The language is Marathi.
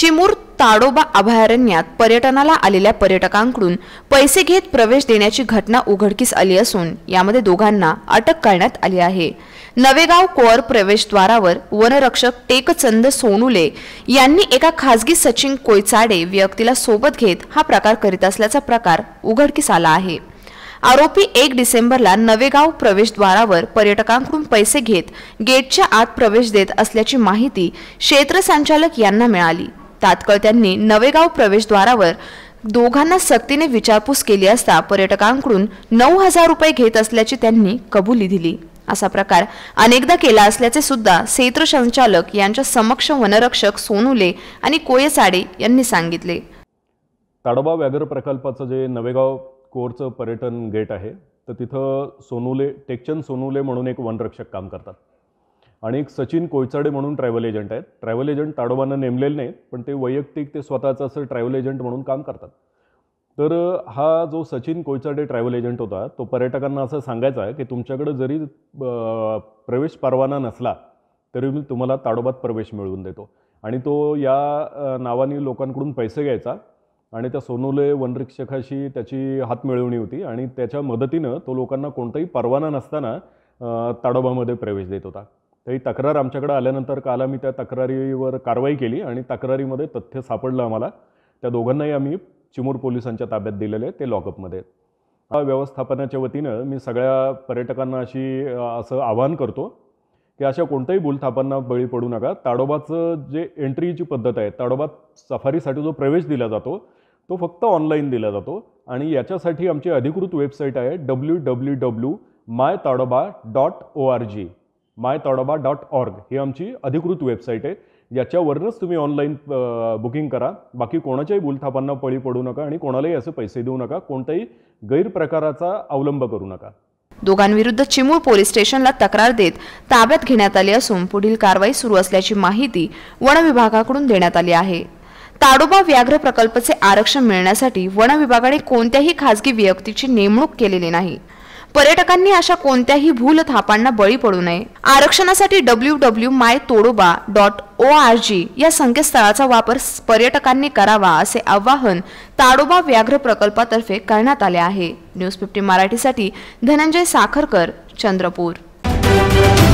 चिमूर ताडोबा अभयारण्यात पर्यटनाला आलेल्या पर्यटकांकडून पैसे घेत प्रवेश देण्याची घटना उघडकीस आली असून यामध्ये दोघांना अटक करण्यात आली आहे नवेगाव कोअर प्रवेशद्वारावर वनरक्षक टेकचंद सोनुले यांनी एका खासगी सचिन कोयचाडे व्यक्तीला सोबत घेत हा प्रकार करीत असल्याचा प्रकार उघडकीस आला आहे आरोपी एक डिसेंबरला नवेगाव प्रवेशद्वारावर पर्यटकांकडून पैसे घेत गेटच्या आत प्रवेश देत असल्याची माहिती क्षेत्र संचालक यांना मिळाली तात्काळ त्यांनी नवेगाव प्रवेशद्वारावर दोघांना सक्तीने विचारपूस केली असता पर्यटकांकडून नऊ हजार रुपये घेत असल्याची त्यांनी कबुली दिली असा प्रकार अनेकदा केला असल्याचे सुद्धा क्षेत्र संचालक यांच्या समक्ष वनरक्षक सोनुले आणि कोयसाडे यांनी सांगितले ताडोबा व्याघ्र प्रकल्पाचं जे नवेगाव कोरचं पर्यटन गेट आहे तर तिथं सोनुले टेकचंद सोनुले म्हणून एक वनरक्षक काम करतात आणि एक सचिन कोयचाडे म्हणून ट्रॅव्हल एजंट आहेत ट्रॅव्हल एजंट ताडोबांना नेमलेले नाही पण ते वैयक्तिक ते स्वतःचं असं ट्रॅव्हल एजंट म्हणून काम करतात तर हा जो सचिन कोयचाडे ट्रॅव्हल एजंट होता तो पर्यटकांना असं सांगायचा आहे की तुमच्याकडं जरी प्रवेश परवाना नसला तरी मी तुम्हाला ताडोबात प्रवेश मिळवून देतो आणि तो या नावाने लोकांकडून पैसे घ्यायचा आणि त्या सोनोले वनरिक्षकाशी त्याची हात मिळवणी होती आणि त्याच्या मदतीनं तो लोकांना कोणताही परवाना नसताना ताडोबामध्ये प्रवेश देत होता तरी तक्रार आमच्याकडे आल्यानंतर काल आम्ही त्या तक्रारीवर कारवाई केली आणि तक्रारीमध्ये तथ्य सापडलं आम्हाला त्या दोघांनाही आम्ही चिमूर पोलिसांच्या ताब्यात दिलेले ते लॉकअपमध्ये व्यवस्थापनाच्या वतीनं मी सगळ्या पर्यटकांना अशी असं आवाहन करतो की अशा कोणत्याही भूलथापांना बळी पडू नका ताडोबाचं जे एंट्रीची पद्धत आहे ताडोबात सफारीसाठी जो प्रवेश दिला जातो तो फक्त ऑनलाईन दिला जातो आणि याच्यासाठी आमची अधिकृत वेबसाईट आहे W W W my Tadoba dot O R G my Tadoba dot org ही आमची अधिकृत वेबसाईट आहे याच्यावरूनच तुम्ही ऑनलाईन बुकिंग करा बाकी कोणाच्याही बुलथापांना पळी पडू नका आणि कोणालाही असे पैसे देऊ नका कोणत्याही गैरप्रकाराचा अवलंब करू नका दोघांविरुद्ध चिमूळ पोलीस स्टेशनला तक्रार देत ताब्यात घेण्यात आली असून पुढील कारवाई सुरू असल्याची माहिती वनविभागाकडून देण्यात आली आहे ताडोबा व्याघ्र प्रकल्पाचे आरक्षण मिळण्यासाठी वनविभागाने कोणत्याही खासगी व्यक्तीची नेमणूक केलेली नाही पर्यटकांनी अशा कोणत्याही भूल थापांना बळी पडू नये आरक्षणासाठी W W my Tadoba dot O R G या संकेतस्थळाचा वापर पर्यटकांनी करावा असे आवाहन ताडोबा व्याघ्र प्रकल्पातर्फे करण्यात आले आहे न्यूज फिफ्टी मराठीसाठी धनंजय साखरकर चंद्रपूर